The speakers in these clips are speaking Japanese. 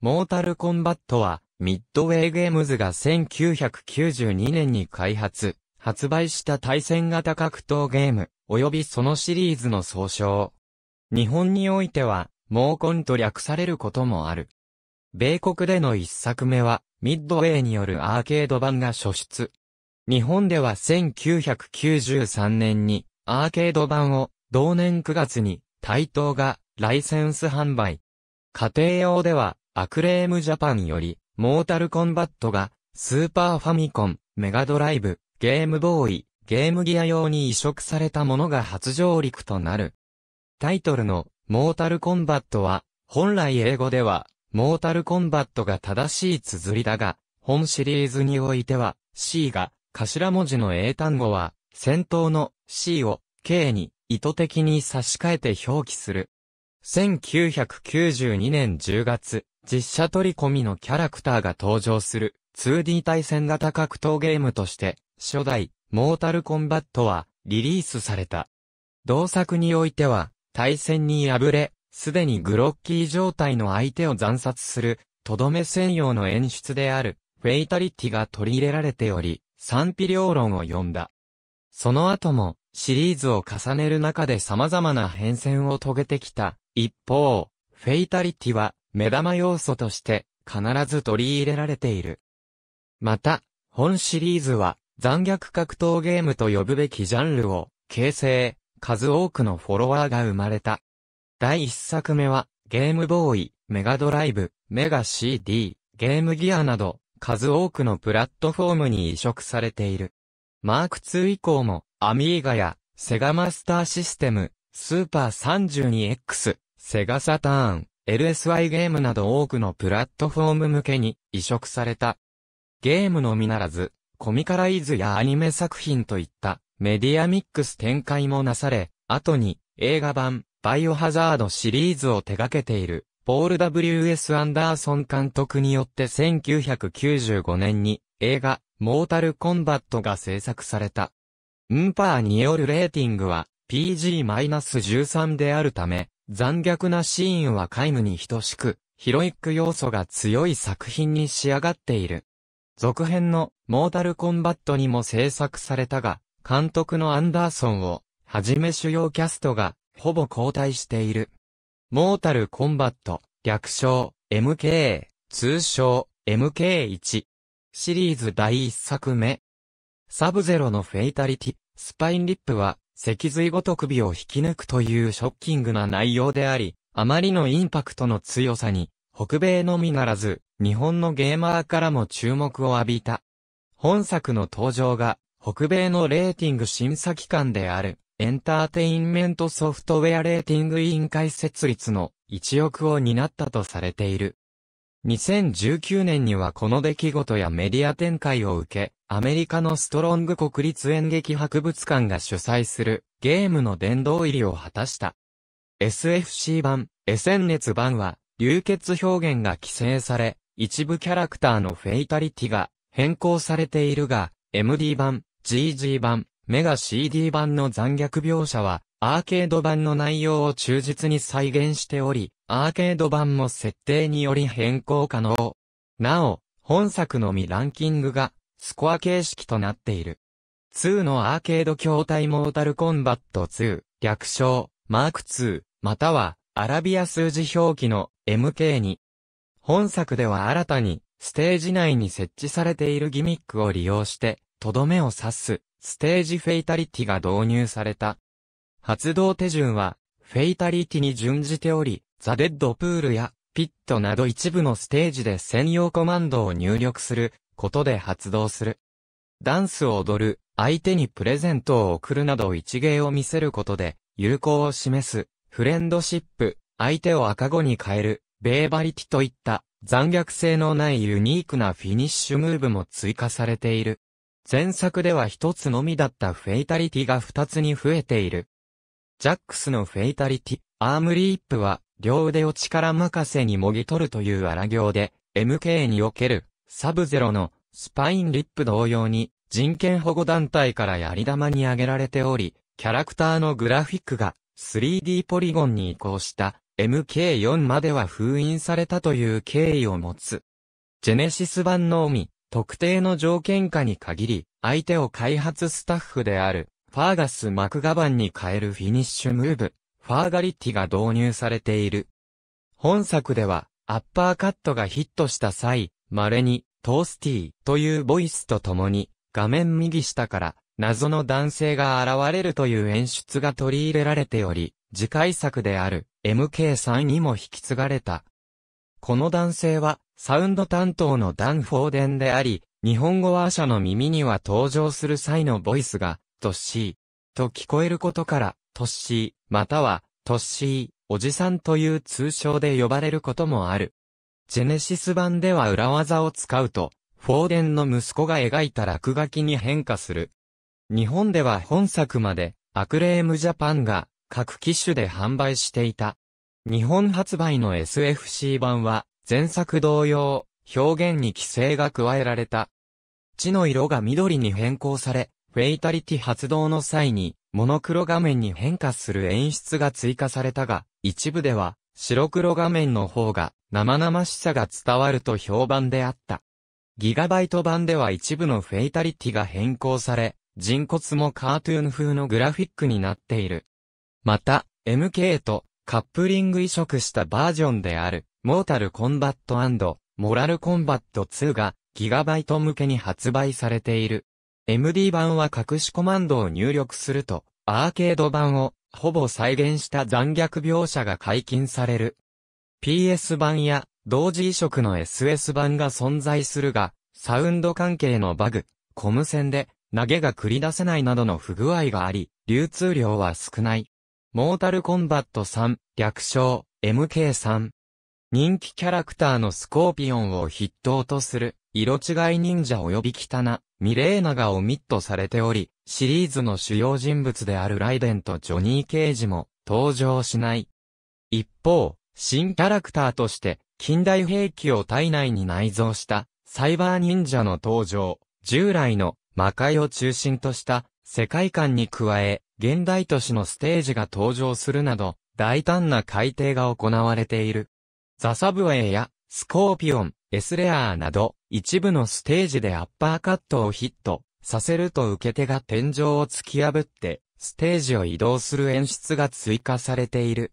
モータルコンバットは、ミッドウェイゲームズが1992年に開発、発売した対戦型格闘ゲーム、及びそのシリーズの総称。日本においては、モーコンと略されることもある。米国での一作目は、ミッドウェイによるアーケード版が初出。日本では1993年に、アーケード版を、同年9月に、台頭が、ライセンス販売。家庭用では、アクレームジャパンより、モータルコンバットが、スーパーファミコン、メガドライブ、ゲームボーイ、ゲームギア用に移植されたものが初上陸となる。タイトルの、モータルコンバットは、本来英語では、モータルコンバットが正しい綴りだが、本シリーズにおいては、C が、頭文字の英単語は、先頭の C を K に意図的に差し替えて表記する。1992年10月、実写取り込みのキャラクターが登場する 2D 対戦型格闘ゲームとして、初代、モータルコンバットはリリースされた。同作においては、対戦に敗れ、すでにグロッキー状態の相手を惨殺する、とどめ専用の演出である、フェイタリティが取り入れられており、賛否両論を呼んだ。その後も、シリーズを重ねる中で様々な変遷を遂げてきた。一方、フェイタリティは、目玉要素として必ず取り入れられている。また、本シリーズは残虐格闘ゲームと呼ぶべきジャンルを形成、数多くのフォロワーが生まれた。第1作目は、ゲームボーイ、メガドライブ、メガ CD、ゲームギアなど、数多くのプラットフォームに移植されている。マーク2以降も、アミーガや、セガマスターシステム、スーパー 32X、セガサターン、LSI ゲームなど多くのプラットフォーム向けに移植された。ゲームのみならず、コミカライズやアニメ作品といったメディアミックス展開もなされ、後に映画版バイオハザードシリーズを手掛けているポール W.S. アンダーソン監督によって1995年に映画モータルコンバットが制作された。ウンパーによるレーティングは PG-13 であるため、残虐なシーンは皆無に等しく、ヒロイック要素が強い作品に仕上がっている。続編のモータルコンバットにも制作されたが、監督のアンダーソンをはじめ主要キャストがほぼ交代している。モータルコンバット、略称 MK、通称 MK1 シリーズ第1作目。サブゼロのフェイタリティ、スパインリップは脊髄ごと首を引き抜くというショッキングな内容であり、あまりのインパクトの強さに、北米のみならず、日本のゲーマーからも注目を浴びた。本作の登場が、北米のレーティング審査機関である、エンターテインメントソフトウェアレーティング委員会設立の一翼を担ったとされている。2019年にはこの出来事やメディア展開を受け、アメリカのストロング国立演劇博物館が主催するゲームの殿堂入りを果たした。SFC 版、SN ン熱版は、流血表現が規制され、一部キャラクターのフェイタリティが変更されているが、MD 版、GG 版、メガ CD 版の残虐描写は、アーケード版の内容を忠実に再現しており、アーケード版も設定により変更可能。なお、本作のみランキングがスコア形式となっている。2のアーケード筐体モータルコンバット2、略称、マーク2、または、アラビア数字表記の MK2。本作では新たに、ステージ内に設置されているギミックを利用して、とどめを刺す、ステージフェイタリティが導入された。発動手順は、フェイタリティに準じており、ザ・デッドプールや、ピットなど一部のステージで専用コマンドを入力することで発動する。ダンスを踊る、相手にプレゼントを贈るなど一芸を見せることで、友好を示す、フレンドシップ、相手を赤子に変える、ベーバリティといった残虐性のないユニークなフィニッシュムーブも追加されている。前作では一つのみだったフェイタリティが二つに増えている。ジャックスのフェイタリティ、アームリープは、両腕を力任せにもぎ取るという荒行で、MK におけるサブゼロのスパインリップ同様に人権保護団体からやり玉に挙げられており、キャラクターのグラフィックが 3D ポリゴンに移行した MK4 までは封印されたという経緯を持つ。ジェネシス版のみ、特定の条件下に限り、相手を開発スタッフである、ファーガス・マクガバンに変えるフィニッシュムーブ、ファーガリッティが導入されている。本作では、アッパーカットがヒットした際、稀に、トースティーというボイスとともに、画面右下から、謎の男性が現れるという演出が取り入れられており、次回作である MK さんにも引き継がれた。この男性は、サウンド担当のダン・フォーデンであり、日本語話者の耳には登場する際のボイスが、トッシー、と聞こえることから、トッシー、または、トッシー、おじさんという通称で呼ばれることもある。ジェネシス版では裏技を使うと、フォーデンの息子が描いた落書きに変化する。日本では本作まで、アクレームジャパンが各機種で販売していた。日本発売の SFC 版は、前作同様、表現に規制が加えられた。地の色が緑に変更され、フェイタリティ発動の際に、モノクロ画面に変化する演出が追加されたが、一部では、白黒画面の方が生々しさが伝わると評判であった。ギガバイト版では一部のフェイタリティが変更され、人骨もカートゥーン風のグラフィックになっている。また、MK とカップリング移植したバージョンである、モータルコンバットモラルコンバット2がギガバイト向けに発売されている。MD 版は隠しコマンドを入力すると、アーケード版をほぼ再現した残虐描写が解禁される。PS 版や同時移植の SS 版が存在するが、サウンド関係のバグ、コム線で投げが繰り出せないなどの不具合があり、流通量は少ない。モータルコンバット3、略称、MK3。人気キャラクターのスコーピオンを筆頭とする、色違い忍者及び汚な、ミレーナがオミットされており、シリーズの主要人物であるライデンとジョニー・ケージも登場しない。一方、新キャラクターとして、近代兵器を体内に内蔵したサイバー忍者の登場、従来の魔界を中心とした世界観に加え、現代都市のステージが登場するなど、大胆な改定が行われている。ザ・サブウェイや、スコーピオン、エスレアーなど、一部のステージでアッパーカットをヒットさせると受け手が天井を突き破って、ステージを移動する演出が追加されている。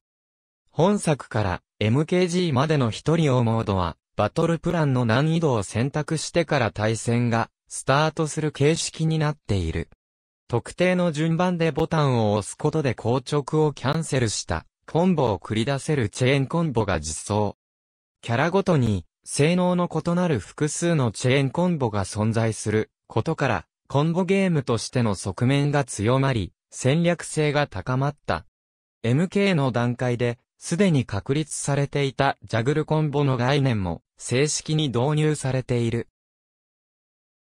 本作から MKG までの一人をモードは、バトルプランの難易度を選択してから対戦がスタートする形式になっている。特定の順番でボタンを押すことで硬直をキャンセルしたコンボを繰り出せるチェーンコンボが実装。キャラごとに性能の異なる複数のチェーンコンボが存在することから、コンボゲームとしての側面が強まり、戦略性が高まった。MK の段階で、すでに確立されていたジャグルコンボの概念も正式に導入されている。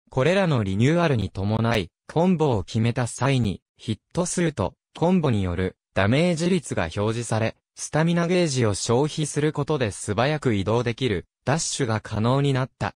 これらのリニューアルに伴い、コンボを決めた際に、ヒット数とコンボによるダメージ率が表示され、スタミナゲージを消費することで素早く移動できる、ダッシュが可能になった。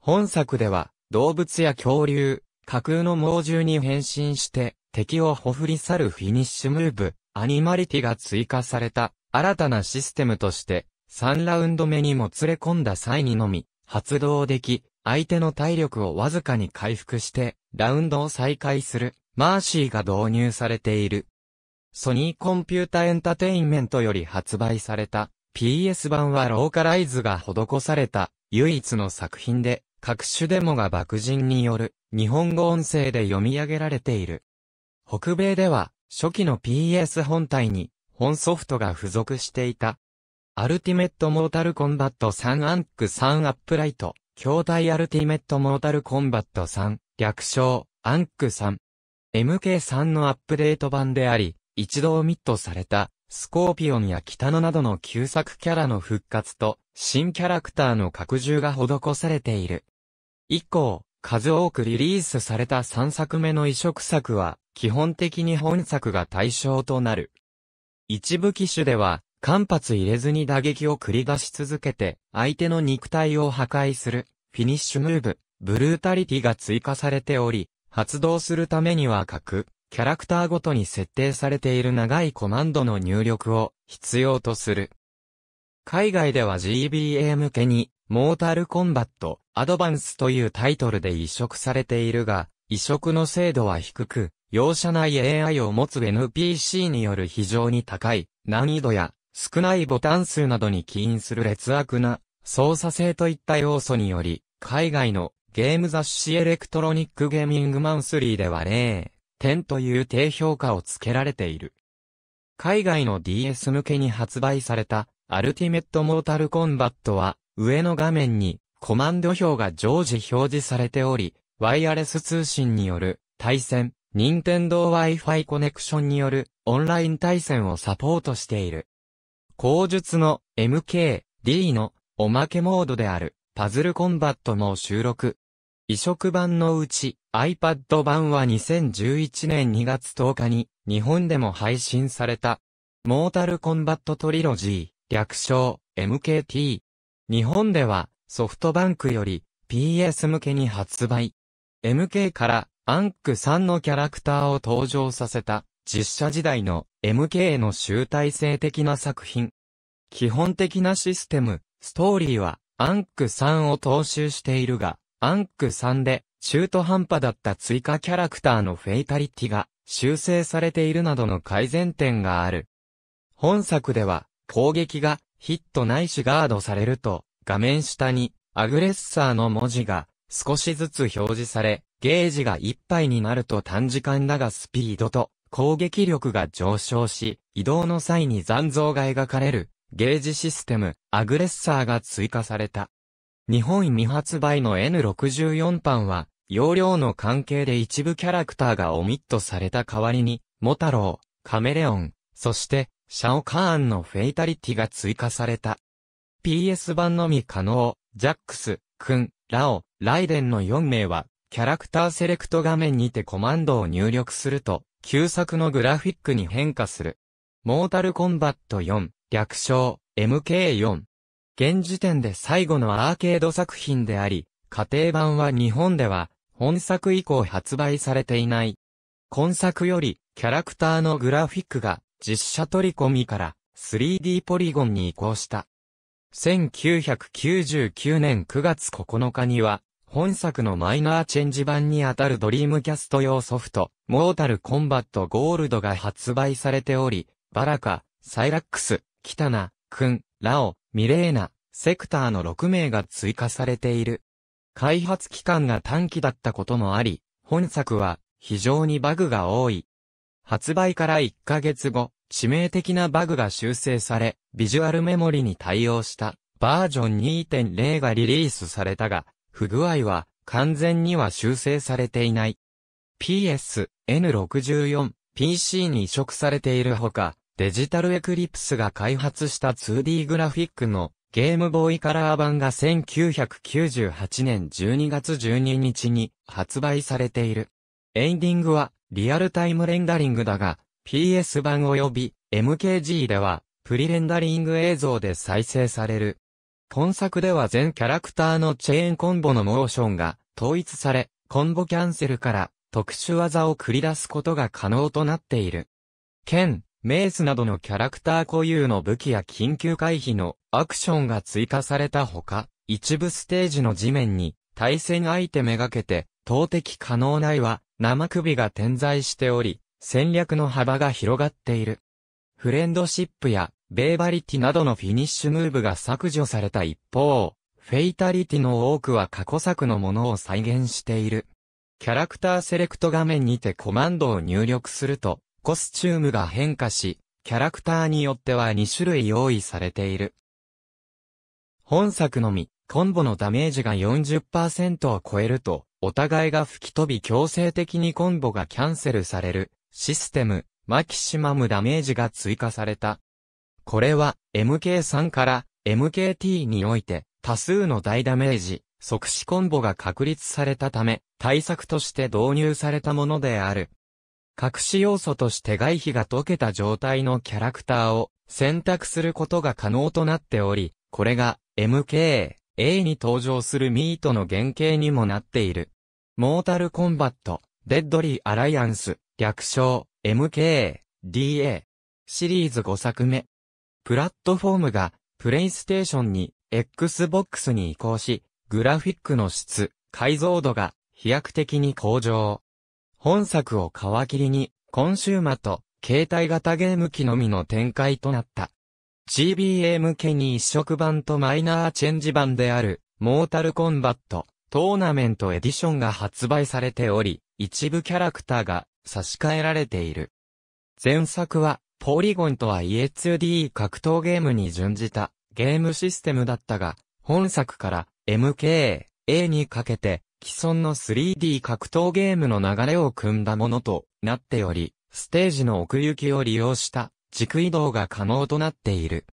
本作では、動物や恐竜、架空の猛獣に変身して、敵をほふり去るフィニッシュムーブ、アニマリティが追加された、新たなシステムとして、3ラウンド目にも連れ込んだ際にのみ、発動でき、相手の体力をわずかに回復して、ラウンドを再開する、マーシーが導入されている。ソニーコンピュータエンタテインメントより発売された PS 版はローカライズが施された唯一の作品で各種デモが爆人による日本語音声で読み上げられている。北米では初期の PS 本体に本ソフトが付属していた。アルティメットモータルコンバット3アンク3アップライト、筐体アルティメットモータルコンバット3、略称、アンク3。MK3 のアップデート版であり、一度ミットされた、スコーピオンや北野などの旧作キャラの復活と、新キャラクターの拡充が施されている。以降、数多くリリースされた3作目の移植作は、基本的に本作が対象となる。一部機種では、間髪入れずに打撃を繰り出し続けて、相手の肉体を破壊する、フィニッシュムーブ、ブルータリティが追加されており、発動するためには核、キャラクターごとに設定されている長いコマンドの入力を必要とする。海外では GBA 向けに、モータルコンバット、アドバンスというタイトルで移植されているが、移植の精度は低く、容赦ない AI を持つ NPC による非常に高い難易度や少ないボタン数などに起因する劣悪な操作性といった要素により、海外のゲーム雑誌エレクトロニックゲーミングマンスリーでは例点という低評価をつけられている。海外の DS 向けに発売された、アルティメットモータルコンバットは、上の画面に、コマンド表が常時表示されており、ワイヤレス通信による対戦、任天堂 Wi-Fi コネクションによるオンライン対戦をサポートしている。口述の MKD のおまけモードであるパズルコンバットも収録。移植版のうち iPad 版は2011年2月10日に日本でも配信された。モータルコンバットトリロジー、略称 MKT。日本ではソフトバンクより PS 向けに発売。MK からアンク3のキャラクターを登場させた実写時代の MK の集大成的な作品。基本的なシステム、ストーリーはアンク3を踏襲しているが、アンク3で中途半端だった追加キャラクターのフェイタリティが修正されているなどの改善点がある。本作では攻撃がヒットないしガードされると画面下にアグレッサーの文字が少しずつ表示され、ゲージがいっぱいになると短時間だがスピードと攻撃力が上昇し、移動の際に残像が描かれるゲージシステム、アグレッサーが追加された。日本未発売の N64 版は、容量の関係で一部キャラクターがオミットされた代わりに、モタロウ、カメレオン、そして、シャオカーンのフェイタリティが追加された。PS 版のみ可能、ジャックス、クン、ラオ、ライデンの4名は、キャラクターセレクト画面にてコマンドを入力すると、旧作のグラフィックに変化する。モータルコンバット4、略称、MK4。現時点で最後のアーケード作品であり、家庭版は日本では、本作以降発売されていない。今作より、キャラクターのグラフィックが、実写取り込みから 3D ポリゴンに移行した。1999年9月9日には、本作のマイナーチェンジ版にあたるドリームキャスト用ソフト、モータルコンバットゴールドが発売されており、バラカ、サイラックス、キタナ、クン、ラオ、ミレーナ、セクターの6名が追加されている。開発期間が短期だったこともあり、本作は非常にバグが多い。発売から1ヶ月後、致命的なバグが修正され、ビジュアルメモリに対応したバージョン2.0がリリースされたが、不具合は完全には修正されていない。PS、N64、PC に移植されているほか、デジタルエクリプスが開発した 2D グラフィックのゲームボーイカラー版が1998年12月12日に発売されている。エンディングはリアルタイムレンダリングだが、PS 版及び MKG ではプリレンダリング映像で再生される。本作では全キャラクターのチェーンコンボのモーションが統一され、コンボキャンセルから特殊技を繰り出すことが可能となっている。剣、メースなどのキャラクター固有の武器や緊急回避のアクションが追加されたほか、一部ステージの地面に対戦相手めがけて投擲可能内は生首が点在しており、戦略の幅が広がっている。フレンドシップやベーバリティなどのフィニッシュムーブが削除された一方、フェイタリティの多くは過去作のものを再現している。キャラクターセレクト画面にてコマンドを入力すると、コスチュームが変化し、キャラクターによっては2種類用意されている。本作のみ、コンボのダメージが40%を超えると、お互いが吹き飛び強制的にコンボがキャンセルされる、システム、マキシマムダメージが追加された。これは、MK3 から MKT において、多数の大ダメージ、即死コンボが確立されたため、対策として導入されたものである。隠し要素として外皮が溶けた状態のキャラクターを選択することが可能となっており、これが MK、A に登場するミートの原型にもなっている。モータルコンバット、デッドリーアライアンス、略称、MK、DA。シリーズ5作目。プラットフォームが、プレイステーションに、Xbox に移行し、グラフィックの質、解像度が飛躍的に向上。本作を皮切りに、コンシューマと、携帯型ゲーム機のみの展開となった。GBA 向けに一色版とマイナーチェンジ版である、モータルコンバット、トーナメントエディションが発売されており、一部キャラクターが差し替えられている。前作は、ポリゴンとはいえ 2D 格闘ゲームに準じたゲームシステムだったが、本作から MKA にかけて既存の 3D 格闘ゲームの流れを組んだものとなっており、ステージの奥行きを利用した軸移動が可能となっている。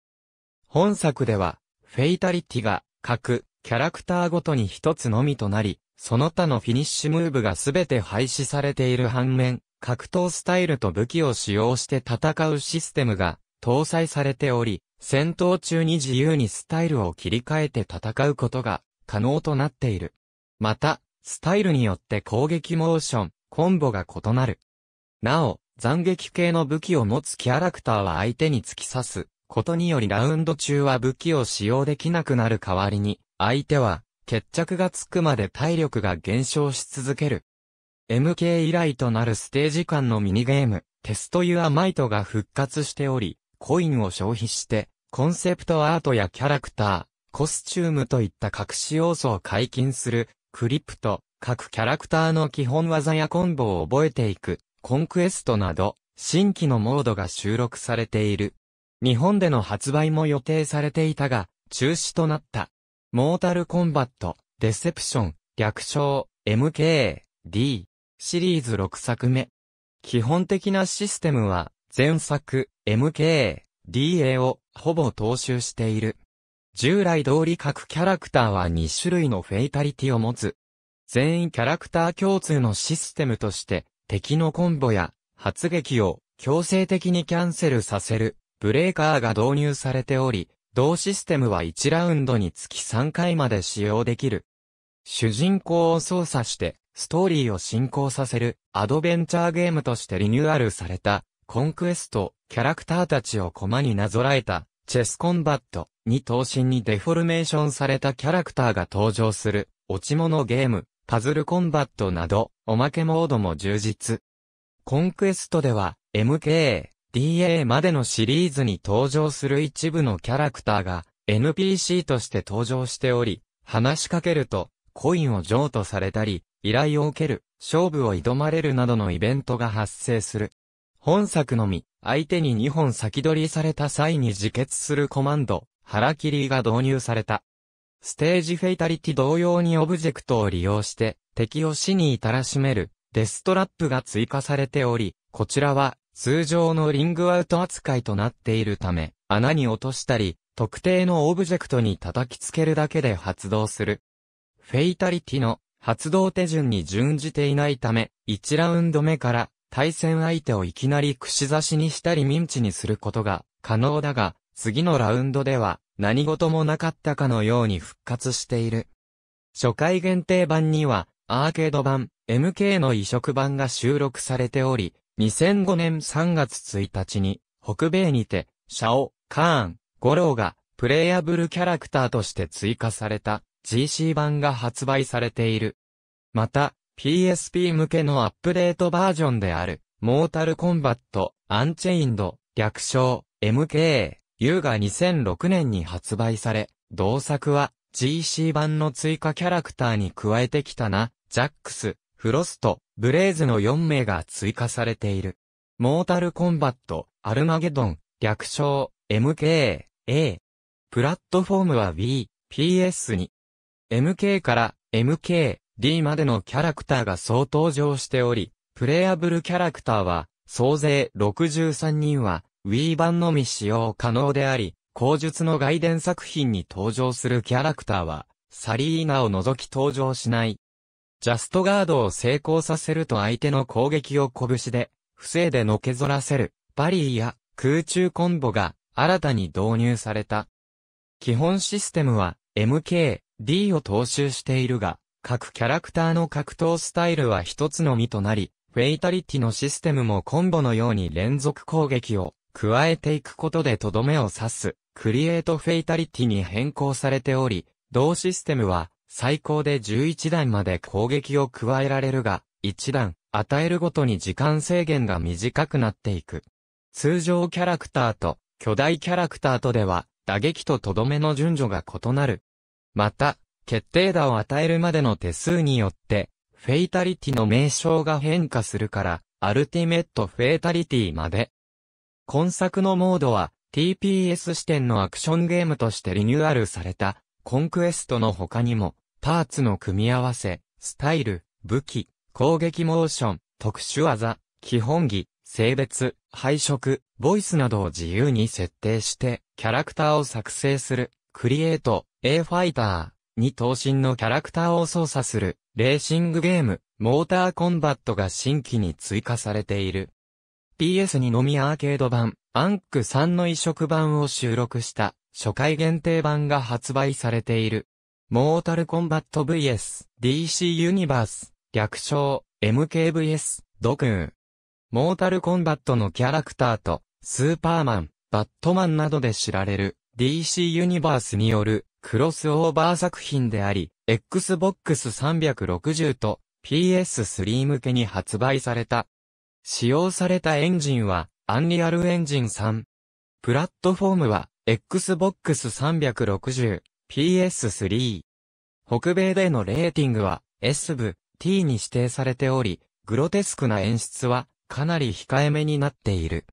本作では、フェイタリティが各キャラクターごとに一つのみとなり、その他のフィニッシュムーブがすべて廃止されている反面、格闘スタイルと武器を使用して戦うシステムが搭載されており、戦闘中に自由にスタイルを切り替えて戦うことが可能となっている。また、スタイルによって攻撃モーション、コンボが異なる。なお、斬撃系の武器を持つキャラクターは相手に突き刺すことによりラウンド中は武器を使用できなくなる代わりに、相手は決着がつくまで体力が減少し続ける。MK 以来となるステージ間のミニゲーム、テストユアマイトが復活しており、コインを消費して、コンセプトアートやキャラクター、コスチュームといった隠し要素を解禁するクリプト、各キャラクターの基本技やコンボを覚えていく、コンクエストなど、新規のモードが収録されている。日本での発売も予定されていたが、中止となった。モータルコンバット、デセプション、略称、MK、D、シリーズ6作目。基本的なシステムは、前作、MK、DA をほぼ踏襲している。従来通り各キャラクターは2種類のフェイタリティを持つ。全員キャラクター共通のシステムとして、敵のコンボや発撃を強制的にキャンセルさせるブレーカーが導入されており、同システムは1ラウンドにつき3回まで使用できる。主人公を操作してストーリーを進行させるアドベンチャーゲームとしてリニューアルされたコンクエスト、キャラクターたちをコマになぞらえたチェスコンバット。に等身にデフォルメーションされたキャラクターが登場する、落ち物ゲーム、パズルコンバットなど、おまけモードも充実。コンクエストでは、MK、DA までのシリーズに登場する一部のキャラクターが、NPC として登場しており、話しかけると、コインを譲渡されたり、依頼を受ける、勝負を挑まれるなどのイベントが発生する。本作のみ、相手に2本先取りされた際に自決するコマンド、腹切りが導入された。ステージフェイタリティ同様にオブジェクトを利用して敵を死に至らしめるデストラップが追加されており、こちらは通常のリングアウト扱いとなっているため、穴に落としたり、特定のオブジェクトに叩きつけるだけで発動する。フェイタリティの発動手順に準じていないため、1ラウンド目から対戦相手をいきなり串刺しにしたりミンチにすることが可能だが、次のラウンドでは、何事もなかったかのように復活している。初回限定版には、アーケード版、MK の移植版が収録されており、2005年3月1日に、北米にて、シャオ、カーン、ゴローが、プレイアブルキャラクターとして追加された GC 版が発売されている。また、PSP 向けのアップデートバージョンである、モータルコンバット、アンチェインド、略称、MK。優が2006年に発売され、同作は GC 版の追加キャラクターに加えてきたな、ジャックス、フロスト、ブレイズの4名が追加されている。モータルコンバット、アルマゲドン、略称、MK、A。プラットフォームは B、PS に。MK から MK、D までのキャラクターが総登場しており、プレイアブルキャラクターは、総勢63人は、Wii 版のみ使用可能であり、口述の外伝作品に登場するキャラクターは、サリーナを除き登場しない。ジャストガードを成功させると相手の攻撃を拳で、不正でのけぞらせる、バリーや空中コンボが新たに導入された。基本システムは MK、D を踏襲しているが、各キャラクターの格闘スタイルは一つのみとなり、フェイタリティのシステムもコンボのように連続攻撃を加えていくことでとどめを刺す、クリエイトフェイタリティに変更されており、同システムは、最高で11段まで攻撃を加えられるが、1段、与えるごとに時間制限が短くなっていく。通常キャラクターと、巨大キャラクターとでは、打撃ととどめの順序が異なる。また、決定打を与えるまでの手数によって、フェイタリティの名称が変化するから、アルティメットフェイタリティまで今作のモードは TPS 視点のアクションゲームとしてリニューアルされたコンクエストの他にもパーツの組み合わせ、スタイル、武器、攻撃モーション、特殊技、基本技、性別、配色、ボイスなどを自由に設定してキャラクターを作成するクリエイト、A ファイターに等身のキャラクターを操作するレーシングゲーム、モーターコンバットが新規に追加されている。PS2 のみアーケード版、アンク3の移植版を収録した初回限定版が発売されている。モータルコンバット VS、DC ユニバース、略称、MKVS、ドクン。モータルコンバットのキャラクターと、スーパーマン、バットマンなどで知られる、DC ユニバースによる、クロスオーバー作品であり、Xbox 360と PS3 向けに発売された使用されたエンジンは、アンリアルエンジン3。プラットフォームは、Xbox 360、PS3。北米でのレーティングは、S 部、T に指定されており、グロテスクな演出は、かなり控えめになっている。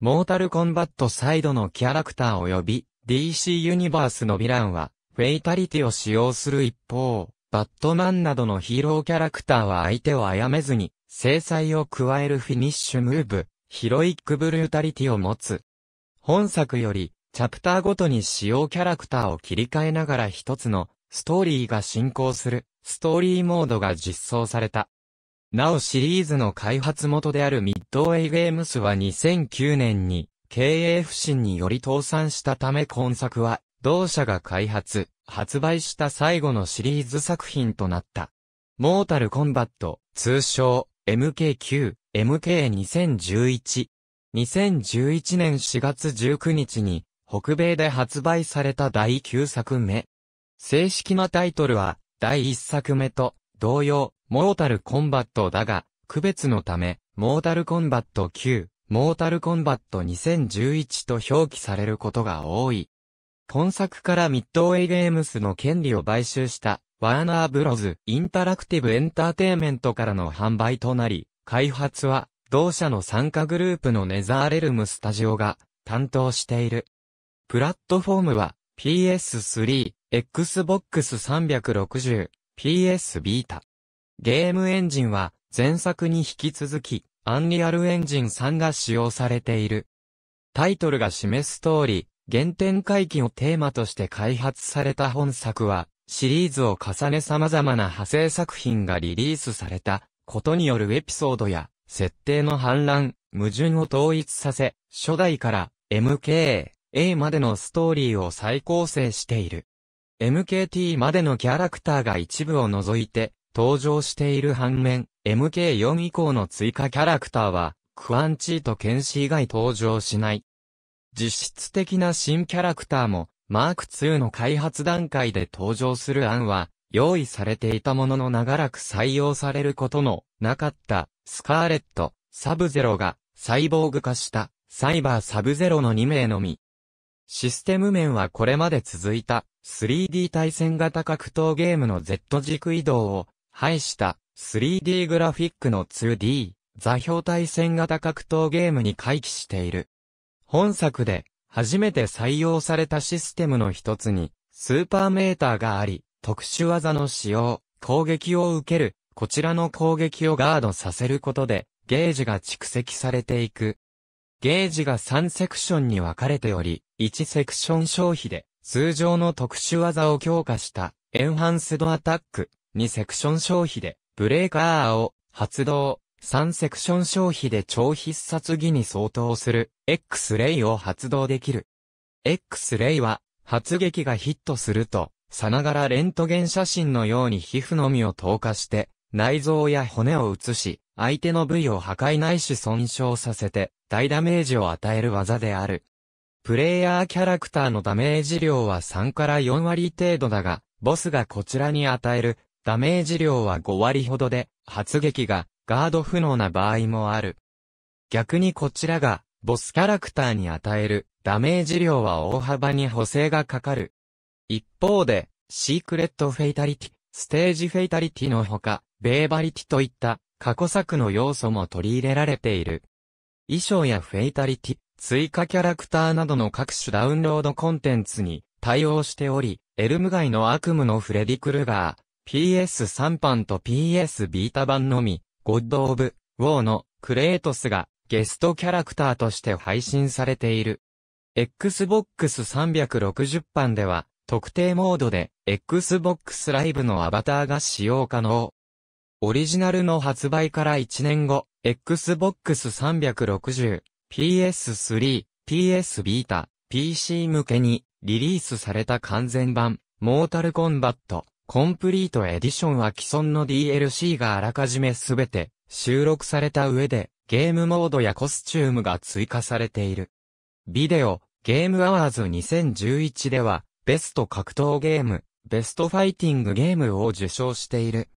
モータルコンバットサイドのキャラクター及び DC ユニバースのヴィランはフェイタリティを使用する一方、バットマンなどのヒーローキャラクターは相手を殺めずに制裁を加えるフィニッシュムーブ、ヒロイックブルータリティを持つ。本作より、チャプターごとに使用キャラクターを切り替えながら一つのストーリーが進行するストーリーモードが実装された。なおシリーズの開発元であるミッドウェイゲームスは2009年に経営不振により倒産したため今作は同社が開発、発売した最後のシリーズ作品となった。モータルコンバット、通称 MK9、MK2011。2011年4月19日に、北米で発売された第9作目。正式なタイトルは、第1作目と、同様、モータルコンバットだが、区別のため、モータルコンバット9、モータルコンバット2011と表記されることが多い。本作からミッドウェイゲームスの権利を買収したワーナーブロズ、インタラクティブエンターテイメントからの販売となり、開発は、同社の参加グループのネザーレルムスタジオが担当している。プラットフォームは PS3、Xbox 360、PS ビータ。ゲームエンジンは前作に引き続き、アンリアルエンジン3が使用されている。タイトルが示す通り、原点回帰をテーマとして開発された本作は、シリーズを重ね様々な派生作品がリリースされたことによるエピソードや設定の反乱、矛盾を統一させ、初代から MK、A までのストーリーを再構成している。MKT までのキャラクターが一部を除いて登場している反面、MK4 以降の追加キャラクターは、クアンチーとケンシー以外登場しない。実質的な新キャラクターもマーク2 II の開発段階で登場する案は、用意されていたものの長らく採用されることのなかったスカーレット、サブゼロがサイボーグ化したサイバーサブゼロの2名のみ。システム面はこれまで続いた 3D 対戦型格闘ゲームの Z 軸移動を排した 3D グラフィックの 2D 座標対戦型格闘ゲームに回帰している。本作で初めて採用されたシステムの一つに、スーパーメーターがあり、特殊技の使用、攻撃を受ける、こちらの攻撃をガードさせることで、ゲージが蓄積されていく。ゲージが3セクションに分かれており、1セクション消費で、通常の特殊技を強化した、エンハンスドアタック、2セクション消費で、ブレーカーを発動、3セクション消費で超必殺技に相当する X レイを発動できる。X レイは発撃がヒットすると、さながらレントゲン写真のように皮膚のみを透過して、内臓や骨を移し、相手の部位を破壊ないし損傷させて、大ダメージを与える技である。プレイヤーキャラクターのダメージ量は3から4割程度だが、ボスがこちらに与えるダメージ量は5割ほどで、発撃がガード不能な場合もある。逆にこちらが、ボスキャラクターに与えるダメージ量は大幅に補正がかかる。一方で、シークレットフェイタリティ、ステージフェイタリティのほか、ベーバリティといった過去作の要素も取り入れられている。衣装やフェイタリティ、追加キャラクターなどの各種ダウンロードコンテンツに対応しており、エルム街の悪夢のフレディ・クルガー、PS3 版と PS ビータ版のみ、ゴッド・オブ・ウォーのクレートスがゲストキャラクターとして配信されている。Xbox 360版では、特定モードで Xbox Live のアバターが使用可能。オリジナルの発売から1年後、Xbox 360、PS3、PS ビータ、PC 向けにリリースされた完全版、モータルコンバットコンプリートエディションは既存の DLC があらかじめすべて収録された上でゲームモードやコスチュームが追加されている。ビデオ、ゲームアワーズ2011ではベスト格闘ゲーム、ベストファイティングゲームを受賞している。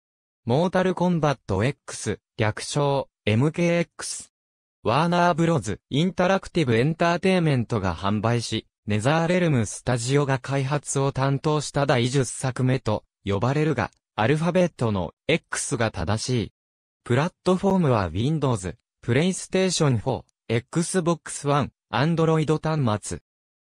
モータルコンバット X、略称 MKX。ワーナーブロズ、インタラクティブエンターテイメントが販売し、ネザーレルムスタジオが開発を担当した第10作目と呼ばれるが、アルファベットの X が正しい。プラットフォームは Windows、PlayStation 4、Xbox One、Android 端末。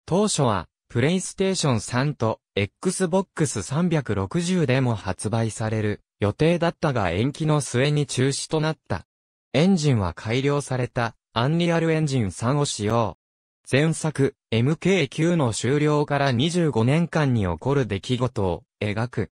当初は、PlayStation 3と Xbox 360でも発売される予定だったが延期の末に中止となった。エンジンは改良されたアンリアルエンジン3を使用。前作 MK9 の終了から25年間に起こる出来事を描く。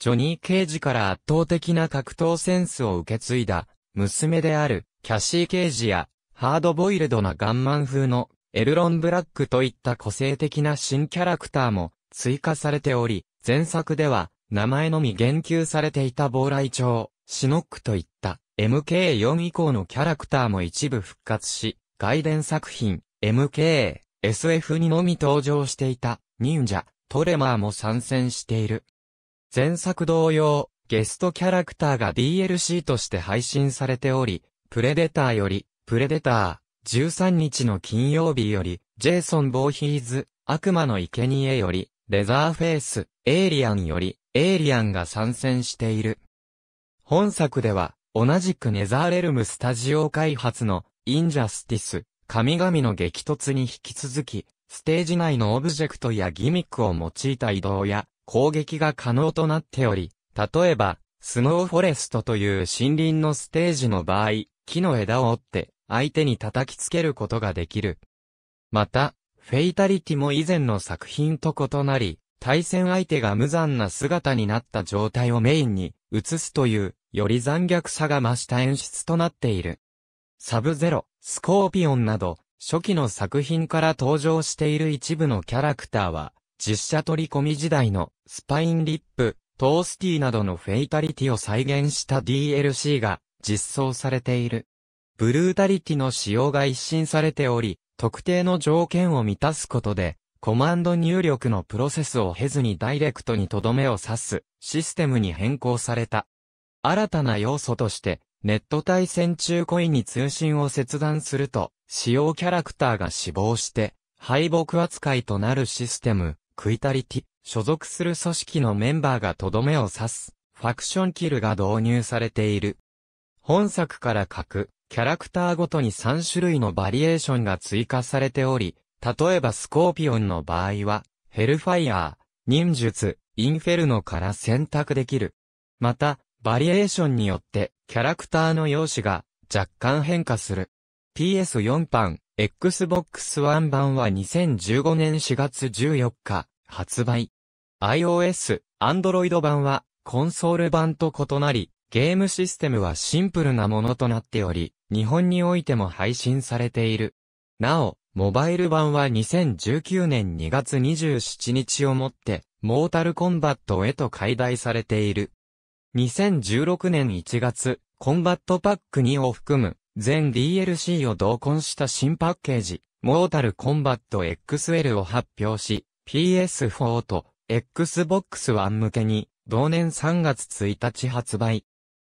ジョニー・ケージから圧倒的な格闘センスを受け継いだ、娘である、キャシー・ケージや、ハードボイルドなガンマン風の、エルロン・ブラックといった個性的な新キャラクターも、追加されており、前作では、名前のみ言及されていたチョ町、シノックといった、MK4 以降のキャラクターも一部復活し、外伝作品、MK、SF にのみ登場していた、忍者、トレマーも参戦している。前作同様、ゲストキャラクターが DLC として配信されており、プレデターより、プレデター、13日の金曜日より、ジェイソン・ボーヒーズ、悪魔の生贄より、レザーフェイス、エイリアンより、エイリアンが参戦している。本作では、同じくネザーレルムスタジオ開発の、インジャスティス、神々の激突に引き続き、ステージ内のオブジェクトやギミックを用いた移動や、攻撃が可能となっており、例えば、スノーフォレストという森林のステージの場合、木の枝を折って相手に叩きつけることができる。また、フェイタリティも以前の作品と異なり、対戦相手が無残な姿になった状態をメインに移すという、より残虐さが増した演出となっている。サブゼロ、スコーピオンなど、初期の作品から登場している一部のキャラクターは、実写取り込み時代のスパインリップ、トースティーなどのフェイタリティを再現した DLC が実装されている。ブルータリティの使用が一新されており、特定の条件を満たすことで、コマンド入力のプロセスを経ずにダイレクトにとどめを刺すシステムに変更された。新たな要素として、ネット対戦中コインに通信を切断すると、使用キャラクターが死亡して、敗北扱いとなるシステム、クイタリティ、所属する組織のメンバーがとどめを刺す、ファクションキルが導入されている。本作から各、キャラクターごとに3種類のバリエーションが追加されており、例えばスコーピオンの場合は、ヘルファイアー、忍術、インフェルノから選択できる。また、バリエーションによって、キャラクターの容姿が若干変化する。PS4 版、Xbox One 版は2015年4月14日、発売。iOS、Android 版は、コンソール版と異なり、ゲームシステムはシンプルなものとなっており、日本においても配信されている。なお、モバイル版は2019年2月27日をもって、モータルコンバットへと解体されている。2016年1月、コンバットパック2を含む全 DLC を同梱した新パッケージ、モータルコンバット XL を発表し、PS4 と Xbox One 向けに、同年3月1日発売。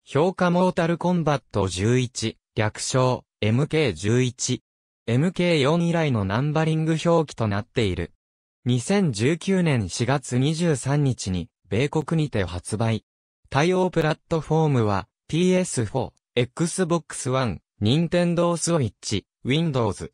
評価モータルコンバット11、略称、MK11。MK4 以来のナンバリング表記となっている。2019年4月23日に、米国にて発売。対応プラットフォームは、PS4、Xbox One、Nintendo Switch、Windows。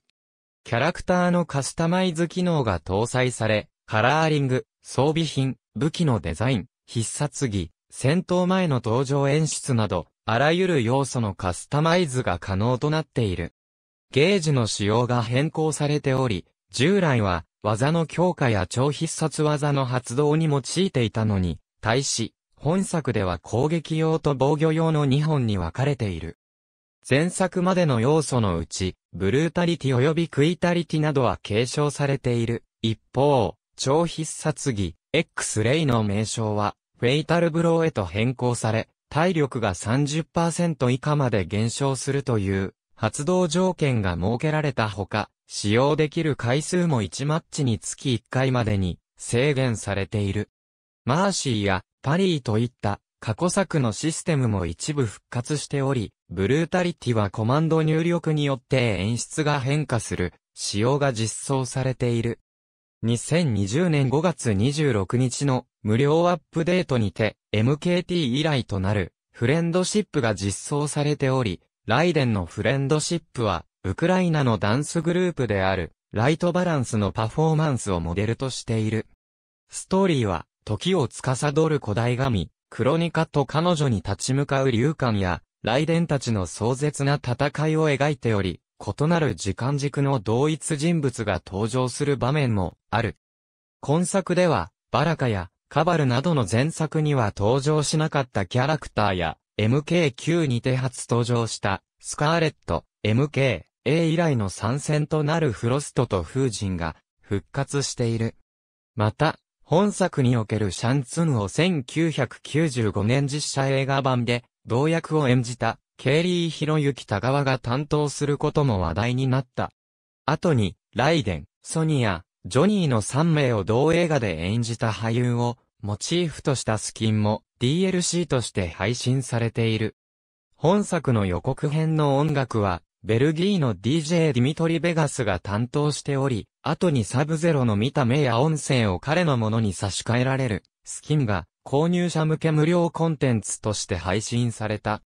キャラクターのカスタマイズ機能が搭載され、カラーリング、装備品、武器のデザイン、必殺技、戦闘前の登場演出など、あらゆる要素のカスタマイズが可能となっている。ゲージの仕様が変更されており、従来は技の強化や超必殺技の発動に用いていたのに、対し、本作では攻撃用と防御用の2本に分かれている。前作までの要素のうち、ブルータリティ及びクイタリティなどは継承されている。一方、超必殺技、X レイの名称は、フェイタルブローへと変更され、体力が30%以下まで減少するという、発動条件が設けられたほか、使用できる回数も1マッチにつき1回までに制限されている。マーシーやパリーといった過去作のシステムも一部復活しており、ブルータリティはコマンド入力によって演出が変化する、仕様が実装されている。2020年5月26日の無料アップデートにて、MKT 以来となるフレンドシップが実装されており、ライデンのフレンドシップは、ウクライナのダンスグループである、ライトバランスのパフォーマンスをモデルとしている。ストーリーは、時を司る古代神、クロニカと彼女に立ち向かう流感や、雷伝たちの壮絶な戦いを描いており、異なる時間軸の同一人物が登場する場面もある。今作では、バラカやカバルなどの前作には登場しなかったキャラクターや、MK9 にて初登場した、スカーレット、MK、A 以来の参戦となるフロストと風神が復活している。また、本作におけるシャンツンを1995年実写映画版で同役を演じた、ケイリー・ヒロユキ・タガワが担当することも話題になった。後に、ライデン、ソニア、ジョニーの3名を同映画で演じた俳優を、モチーフとしたスキンも DLC として配信されている。本作の予告編の音楽は、ベルギーの DJ ディミトリ・ベガスが担当しており、後にサブゼロの見た目や音声を彼のものに差し替えられる、スキンが購入者向け無料コンテンツとして配信された。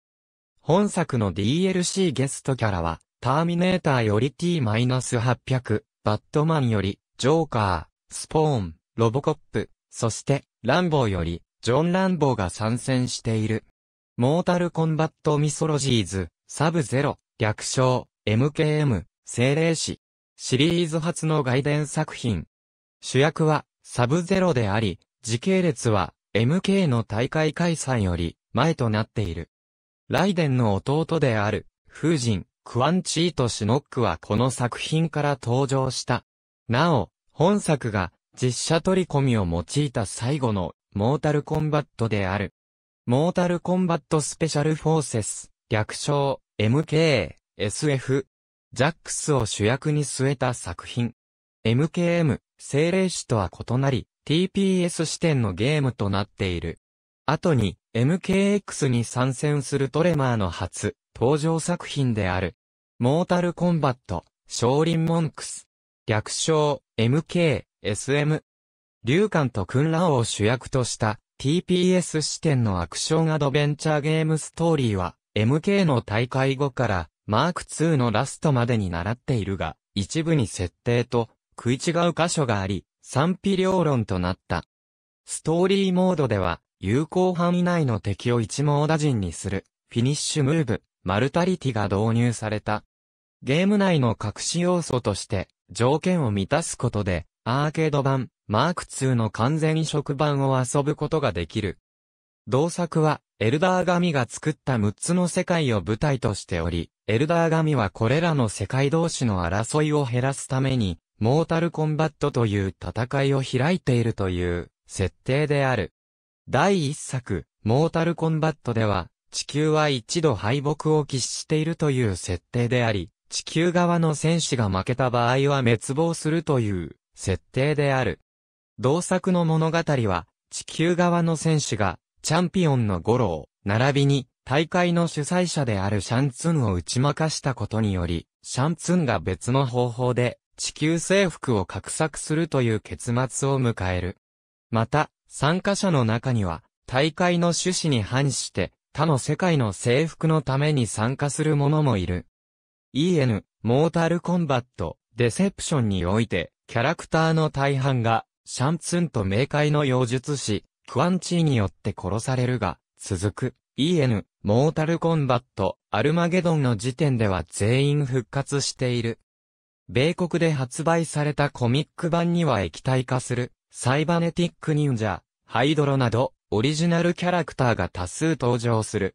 本作の DLC ゲストキャラは、ターミネーターより T-800、バットマンより、ジョーカー、スポーン、ロボコップ、そして、ランボーより、ジョン・ランボーが参戦している。モータルコンバットミソロジーズ、サブゼロ、略称、MKM、精霊誌。シリーズ初の外伝作品。主役は、サブゼロであり、時系列は、MK の大会開催より前となっている。ライデンの弟である、風神、クワンチート・シノックはこの作品から登場した。なお、本作が実写取り込みを用いた最後のモータルコンバットである。モータルコンバットスペシャルフォーセス、略称、MK、SF、ジャックスを主役に据えた作品。MKM、精霊誌とは異なり、TPS 視点のゲームとなっている。後に、MKX に参戦するトレマーの初、登場作品である。モータルコンバット、少林モンクス。略称、MK、SM。龍巻と訓覧を主役とした、TPS 視点のアクションアドベンチャーゲームストーリーは、MK の大会後から、マーク2のラストまでに習っているが、一部に設定と食い違う箇所があり、賛否両論となった。ストーリーモードでは、有効範囲内の敵を一網打尽にする、フィニッシュムーブ、マルタリティが導入された。ゲーム内の隠し要素として、条件を満たすことで、アーケード版、マーク2の完全移植版を遊ぶことができる。同作は、エルダー神が作った6つの世界を舞台としており、エルダー神はこれらの世界同士の争いを減らすために、モータルコンバットという戦いを開いているという設定である。第一作、モータルコンバットでは、地球は一度敗北を喫しているという設定であり、地球側の戦士が負けた場合は滅亡するという設定である。同作の物語は、地球側の戦士が、チャンピオンのゴロを、並びに、大会の主催者であるシャンツンを打ち負かしたことにより、シャンツンが別の方法で、地球征服を画策するという結末を迎える。また、参加者の中には、大会の趣旨に反して、他の世界の征服のために参加する者もいる。EN、モータルコンバット、デセプションにおいて、キャラクターの大半が、シャンツンと冥界の妖術師、クアンチーによって殺されるが、続く、EN、モータルコンバット、アルマゲドンの時点では全員復活している。米国で発売されたコミック版には液体化する、サイバネティック忍者、ハイドロなど、オリジナルキャラクターが多数登場する。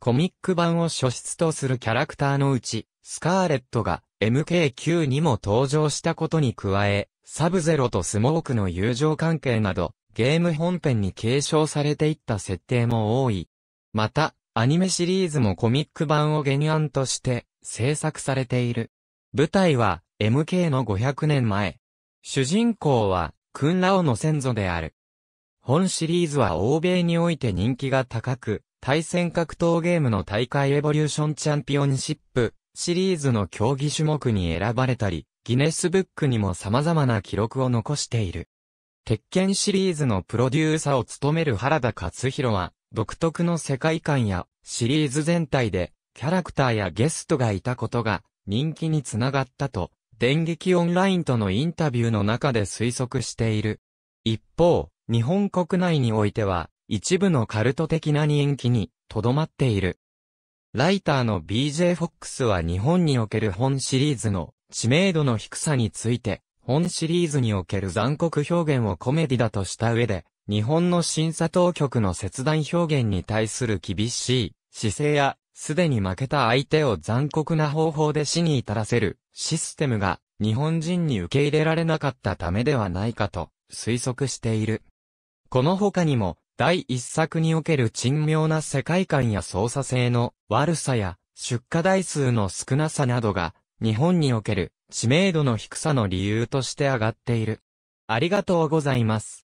コミック版を初出とするキャラクターのうち、スカーレットが MK9 にも登場したことに加え、サブゼロとスモークの友情関係など、ゲーム本編に継承されていった設定も多い。また、アニメシリーズもコミック版を原案として制作されている。舞台は MK の500年前。主人公はクンラオの先祖である。本シリーズは欧米において人気が高く、対戦格闘ゲームの大会エボリューションチャンピオンシップシリーズの競技種目に選ばれたり、ギネスブックにも様々な記録を残している。鉄拳シリーズのプロデューサーを務める原田勝弘は、独特の世界観やシリーズ全体でキャラクターやゲストがいたことが人気につながったと、電撃オンラインとのインタビューの中で推測している。一方、日本国内においては、一部のカルト的な人気に、とどまっている。ライターの BJ フォックスは日本における本シリーズの知名度の低さについて、本シリーズにおける残酷表現をコメディだとした上で、日本の審査当局の切断表現に対する厳しい姿勢やすでに負けた相手を残酷な方法で死に至らせるシステムが日本人に受け入れられなかったためではないかと推測している。この他にも第一作における珍妙な世界観や操作性の悪さや出荷台数の少なさなどが日本における知名度の低さの理由として挙がっている。ありがとうございます。